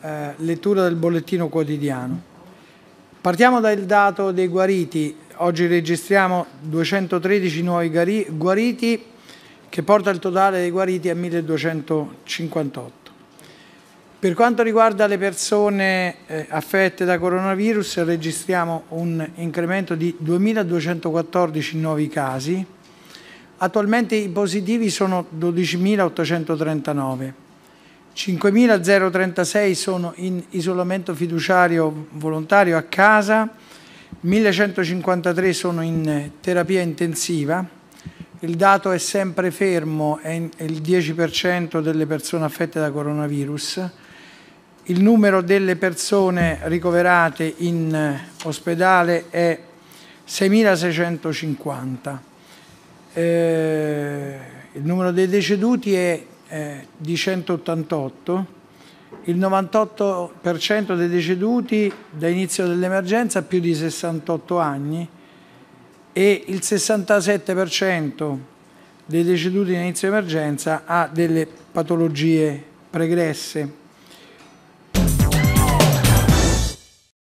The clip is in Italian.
eh, lettura del bollettino quotidiano. Partiamo dal dato dei guariti. Oggi registriamo 213 nuovi guariti che porta il totale dei guariti a 1258. Per quanto riguarda le persone eh, affette da coronavirus registriamo un incremento di 2.214 nuovi casi. Attualmente i positivi sono 12.839. 5.036 sono in isolamento fiduciario volontario a casa, 1.153 sono in terapia intensiva, il dato è sempre fermo, è il 10% delle persone affette da coronavirus, il numero delle persone ricoverate in ospedale è 6.650. Eh, il numero dei deceduti è eh, di 188, il 98% dei deceduti da inizio dell'emergenza ha più di 68 anni e il 67% dei deceduti da inizio emergenza ha delle patologie pregresse.